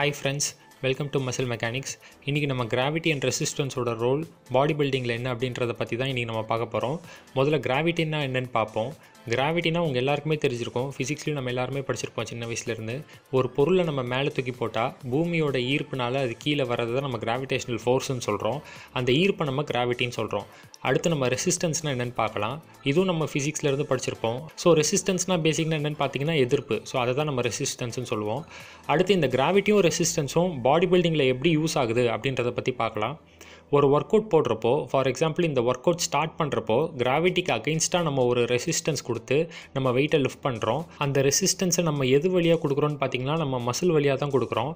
hi friends welcome to muscle mechanics இன்றைக்கி நம்ம gravity and ரெசிஸ்டன்ஸோட ரோல் பாடி பில்டிங்கில் என்ன அப்படின்றத பற்றி தான் இன்றைக்கி நம்ம பார்க்க போகிறோம் முதல்ல கிராவிட்டின்னா என்னென்னு பார்ப்போம் கிராவிட்டினா உங்கள் எல்லாருக்குமே தெரிஞ்சிருக்கும் ஃபிசிக்ஸ்லையும் நம்ம எல்லாருமே படிச்சிருப்போம் சின்ன வயசுலேருந்து ஒரு பொருளை நம்ம மேலே தூக்கி போட்டால் பூமியோட ஈர்ப்புனால் அது கீழே வர்றது தான் நம்ம கிராவிடேஷனல் ஃபோர்ஸ்னு சொல்கிறோம் அந்த ஈர்ப்பை நம்ம கிராவிட்டின்னு சொல்கிறோம் அடுத்து நம்ம ரெசிஸ்டன்ஸ்னால் என்னென்னு பார்க்கலாம் இதுவும் நம்ம ஃபிசிக்ஸ்லேருந்து படிச்சிருப்போம் ஸோ ரெசிஸ்டன்ஸ்னால் பேசிக்னா என்னென்னு பார்த்தீங்கன்னா எதிர்ப்பு ஸோ அதை தான் நம்ம ரெசிஸ்டன்ஸ்னு சொல்லுவோம் அடுத்து இந்த கிராவிட்டியும் ரெசிஸ்டன்ஸும் பாடி பில்டிங்கில் எப்படி யூஸ் ஆகுது அப்படின்றத பற்றி பார்க்கலாம் ஒரு ஒர்க் அவுட் போடுறப்போ ஃபார் எக்ஸாம்பிள் இந்த ஒர்க் அவுட் ஸ்டார்ட் பண்ணுறப்போ கிராவிட்டிக்கு அகெயின்ஸ்டாக நம்ம ஒரு ரெசிஸ்டன்ஸ் கொடுத்து நம்ம வெயிட்டை லிஃப்ட் பண்ணுறோம் அந்த ரெசிஸ்டன்ஸை நம்ம எது வழியாக கொடுக்குறோன்னு பார்த்திங்கன்னா நம்ம மசில் வழியாக தான் கொடுக்குறோம்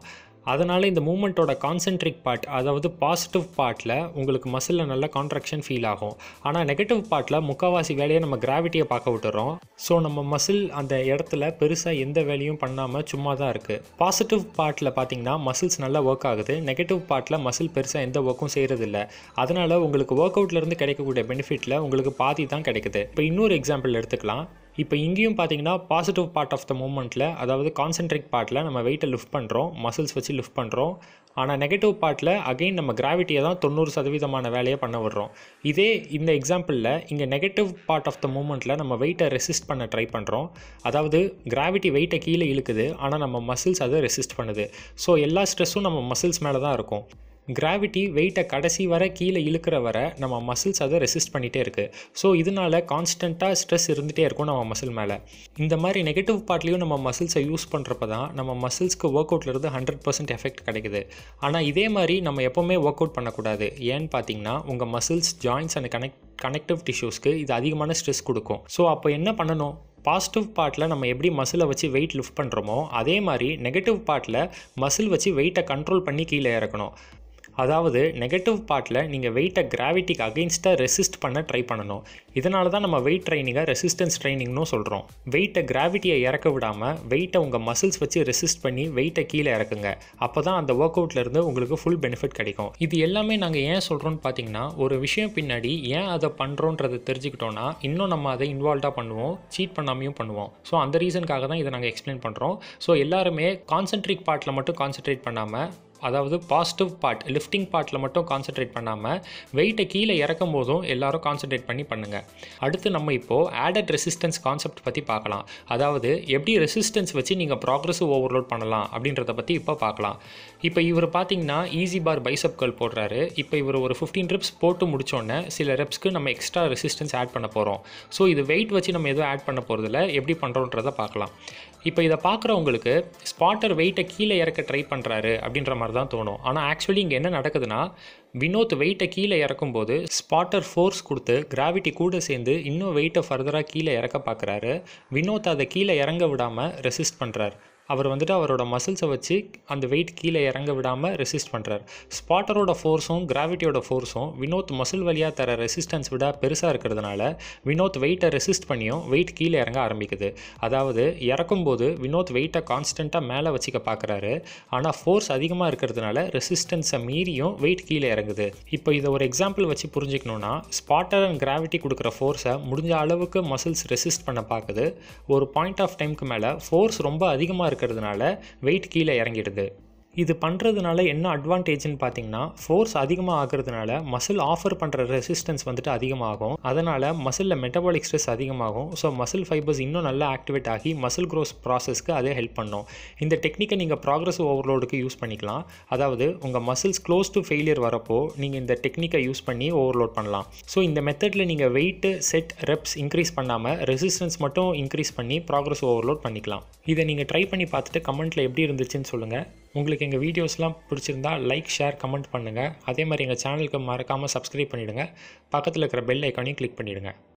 அதனால் இந்த மூமெண்ட்டோட கான்சென்ட்ரிக் பார்ட் அதாவது பாசிட்டிவ் பார்ட்டில் உங்களுக்கு மசிலில் நல்ல கான்ட்ராக்ஷன் ஃபீல் ஆகும் ஆனால் நெகட்டிவ் பார்ட்டில் முக்கால்வாசி வேலையை நம்ம கிராவிட்டியை பார்க்க விட்டுறோம் ஸோ நம்ம மசில் அந்த இடத்துல பெருசாக எந்த வேலையும் பண்ணாமல் சும்மா தான் இருக்குது பாசிட்டிவ் பார்ட்டில் பார்த்திங்கன்னா மசில்ஸ் நல்லா ஒர்க் ஆகுது நெகட்டிவ் பார்ட்டில் மசில் பெருசாக எந்த ஒர்க்கும் செய்கிறது போகிறதில்ல அதனால் உங்களுக்கு ஒர்க் அவுட்லேருந்து கிடைக்கக்கூடிய பெனிஃபிட்டில் உங்களுக்கு பாதி தான் கிடைக்குது இப்போ இன்னொரு எக்ஸாம்பிள் எடுத்துக்கலாம் இப்போ இங்கேயும் பார்த்தீங்கன்னா பாசிட்டிவ் பார்ட் ஆஃப் த மூமெண்ட்டில் அதாவது கான்சென்ட்ரேட் பார்ட்டில் நம்ம வெயிட்டை லிஃப்ட் பண்ணுறோம் மசில்ஸ் வச்சு லிஃப்ட் பண்ணுறோம் ஆனால் நெகட்டிவ் பார்ட்டில் அகெயின் நம்ம கிராவிட்டியை தான் தொண்ணூறு சதவீதமான வேலையை பண்ண விடுறோம் இதே இந்த எக்ஸாம்பிளில் இங்கே நெகட்டிவ் பார்ட் ஆஃப் த மூமெண்ட்டில் நம்ம வெயிட்டை ரெசிஸ்ட் பண்ண ட்ரை பண்ணுறோம் அதாவது கிராவிட்டி வெயிட்டை கீழே இழுக்குது ஆனால் நம்ம மசில்ஸ் அதை ரெசிஸ்ட் பண்ணுது ஸோ எல்லா ஸ்ட்ரெஸ்ஸும் நம்ம மசில்ஸ் மேலே தான் இருக்கும் கிராவிட்டி வெயிட்டை கடைசி வர கீழே இழுக்கிற வர நம்ம மசில்ஸ் அதை ரெசிஸ்ட் பண்ணிகிட்டே இருக்குது ஸோ இதனால் கான்ஸ்டண்ட்டாக ஸ்ட்ரெஸ் இருந்துகிட்டே இருக்கும் நம்ம மசில் மேலே இந்த மாதிரி நெகட்டிவ் பார்ட்லேயும் நம்ம மசில்ஸை யூஸ் பண்ணுறப்ப தான் நம்ம மசில்ஸ்க்கு ஒர்க் அவுட்லேருந்து ஹண்ட்ரட் பர்சன்ட் எஃபெக்ட் கிடைக்குது ஆனால் இதே மாதிரி நம்ம எப்போவுமே ஒர்க் அவுட் பண்ணக்கூடாது ஏன்னு பார்த்தீங்கன்னா உங்கள் muscles joints and connect connective டிஷ்யூஸ்க்கு இது அதிகமான ஸ்ட்ரெஸ் கொடுக்கும் ஸோ அப்போ என்ன பண்ணணும் பாசிட்டிவ் பார்ட்டில் நம்ம எப்படி மசிலை வச்சு வெயிட் லிஃப்ட் பண்ணுறோமோ அதே மாதிரி நெகட்டிவ் பார்ட்டில் மசில் வச்சு வெயிட்டை கண்ட்ரோல் பண்ணி கீழே இறக்கணும் அதாவது நெகட்டிவ் பார்ட்டில் நீங்கள் வெயிட்டை கிராவிட்டிக்கு அகெயின்ஸ்டாக ரெசிஸ்ட் பண்ண ட்ரை பண்ணணும் இதனால தான் நம்ம வெயிட் ட்ரைனிங்கை ரெசிஸ்டன்ஸ் ட்ரைனிங்னு சொல்கிறோம் வெயிட்டை கிராவிட்டியை இறக்க விடாமல் வெயிட்டை உங்கள் மசில்ஸ் வச்சு ரெசிஸ்ட் பண்ணி வெயிட்டை கீழே இறக்குங்க அப்போ தான் அந்த ஒர்க் அவுட்லேருந்து உங்களுக்கு ஃபுல் பெனிஃபிட் கிடைக்கும் இது எல்லாமே நாங்கள் ஏன் சொல்கிறோன்னு பார்த்தீங்கன்னா ஒரு விஷயம் பின்னாடி ஏன் அதை பண்ணுறோன்றதை தெரிஞ்சுக்கிட்டோன்னா இன்னும் நம்ம அதை இன்வால்வ்டாக பண்ணுவோம் சீட் பண்ணாமையும் பண்ணுவோம் ஸோ அந்த ரீசனுக்காக தான் இதை நாங்கள் எக்ஸ்பிளைன் பண்ணுறோம் ஸோ எல்லாருமே கான்சென்ட்ரிக் பார்ட்டில் மட்டும் கான்சென்ட்ரேட் பண்ணாமல் அதாவது பாசிட்டிவ் பார்ட் லிஃப்டிங் பார்ட்டில் மட்டும் கான்சென்ட்ரேட் பண்ணாமல் வெயிட்டை கீழே இறக்கும் போதும் எல்லாரும் கான்சென்ட்ரேட் பண்ணி பண்ணுங்கள் அடுத்து நம்ம இப்போது ஆடட் ரெசிஸ்டன்ஸ் கான்செப்ட் பற்றி பார்க்கலாம் அதாவது எப்படி ரெசிஸ்டன்ஸ் வச்சு நீங்கள் ப்ராக்ரஸிவ் ஓவர்லோட் பண்ணலாம் அப்படின்றத பற்றி இப்போ பார்க்கலாம் இப்போ இவர் பார்த்தீங்கன்னா ஈஸி பார் பைசப் கல் போடுறாரு இப்போ இவர் ஒரு ஃபிஃப்டீன் ரிப்ஸ் போட்டு முடித்தோன்னே சில ரிப்ஸ்க்கு நம்ம எக்ஸ்ட்ரா ரெசிஸ்டன்ஸ் ஆட் பண்ண போகிறோம் ஸோ இது வெயிட் வச்சு நம்ம எதுவும் ஆட் பண்ண போகிறதில்ல எப்படி பண்ணுறோன்றதை பார்க்கலாம் இப்போ இதை பார்க்குறவங்களுக்கு ஸ்பாட்டர் வெயிட்டை கீழே இறக்க ட்ரை பண்ணுறாரு அப்படின்ற மாதிரி மாதிரி தான் தோணும் ஆனால் ஆக்சுவலி இங்கே என்ன நடக்குதுன்னா வினோத் வெயிட்டை கீழே இறக்கும்போது ஸ்பாட்டர் ஃபோர்ஸ் கொடுத்து கிராவிட்டி கூட சேர்ந்து இன்னும் வெயிட்டை ஃபர்தராக கீழே இறக்க பார்க்குறாரு வினோத் அதை கீழே இறங்க விடாமல் ரெசிஸ்ட் பண்ணுறாரு அவர் வந்துட்டு அவரோட மசில்ஸை வச்சு அந்த வெயிட் கீழே இறங்க விடாமல் ரெசிஸ்ட் பண்ணுறாரு ஸ்பாட்டரோட ஃபோர்ஸும் கிராவிட்டியோட ஃபோர்ஸும் வினோத் மசில் வழியாக தர ரெசிஸ்டன்ஸ் விட பெருசாக இருக்கிறதுனால வினோத் வெயிட்டை ரெசிஸ்ட் பண்ணியும் வெயிட் கீழே இறங்க ஆரம்பிக்குது அதாவது இறக்கும்போது வினோத் வெயிட்டை கான்ஸ்டண்ட்டாக மேலே வச்சுக்க பார்க்குறாரு ஆனால் ஃபோர்ஸ் அதிகமாக இருக்கிறதுனால ரெசிஸ்டன்ஸை மீறியும் வெயிட் கீழே இறங்குது இப்போ இதை ஒரு எக்ஸாம்பிள் வச்சு புரிஞ்சுக்கணுன்னா ஸ்பாட்டர் அண்ட் கிராவிட்டி கொடுக்குற ஃபோர்ஸை முடிஞ்ச அளவுக்கு மசில்ஸ் ரெசிஸ்ட் பண்ண பார்க்குது ஒரு பாயிண்ட் ஆஃப் டைமுக்கு மேலே ஃபோர்ஸ் ரொம்ப அதிகமாக இருக்குது இருக்கிறதுனால வெயிட் கீழே இறங்கிடுது இது பண்ணுறதுனால என்ன அட்வான்டேஜ்னு பார்த்தீங்கன்னா ஃபோர்ஸ் அதிகமாக ஆகிறதுனால மசில் ஆஃபர் பண்ணுற ரெசிஸ்டன்ஸ் வந்துட்டு அதிகமாகும் அதனால் மசிலில் மெட்டபாலிக் ஸ்ட்ரெஸ் அதிகமாகும் ஸோ மசில் ஃபைபர்ஸ் இன்னும் நல்லா ஆக்டிவேட் ஆகி மசில் க்ரோஸ் ப்ராசஸ்க்கு அதே ஹெல்ப் பண்ணும் இந்த டெக்னிக்கை நீங்கள் ப்ராக்ரஸ் ஓவர்லோடுக்கு யூஸ் பண்ணிக்கலாம் அதாவது உங்கள் மசில்ஸ் க்ளோஸ் டு ஃபெயிலியர் வரப்போ நீங்கள் இந்த டெக்னிக்கை யூஸ் பண்ணி ஓவர்லோட் பண்ணலாம் ஸோ இந்த மெத்தடில் நீங்கள் வெயிட்டு செட் ரெப்ஸ் இன்க்ரீஸ் பண்ணாமல் ரெசிஸ்டன்ஸ் மட்டும் இன்க்ரீஸ் பண்ணி ப்ராக்ரஸ் ஓவர்லோட் பண்ணிக்கலாம் இதை நீங்கள் ட்ரை பண்ணி பார்த்துட்டு கமெண்ட்டில் எப்படி இருந்துச்சுன்னு சொல்லுங்கள் உங்களுக்கு எங்கள் வீடியோஸ்லாம் பிடிச்சிருந்தா லைக் ஷேர் கமெண்ட் பண்ணுங்கள் அதே மாதிரி எங்கள் சேனலுக்கு மறக்காமல் சப்ஸ்கிரைப் பண்ணிவிடுங்க பக்கத்தில் இருக்கிற பெல் ஐக்கானையும் கிளிக் பண்ணிவிடுங்க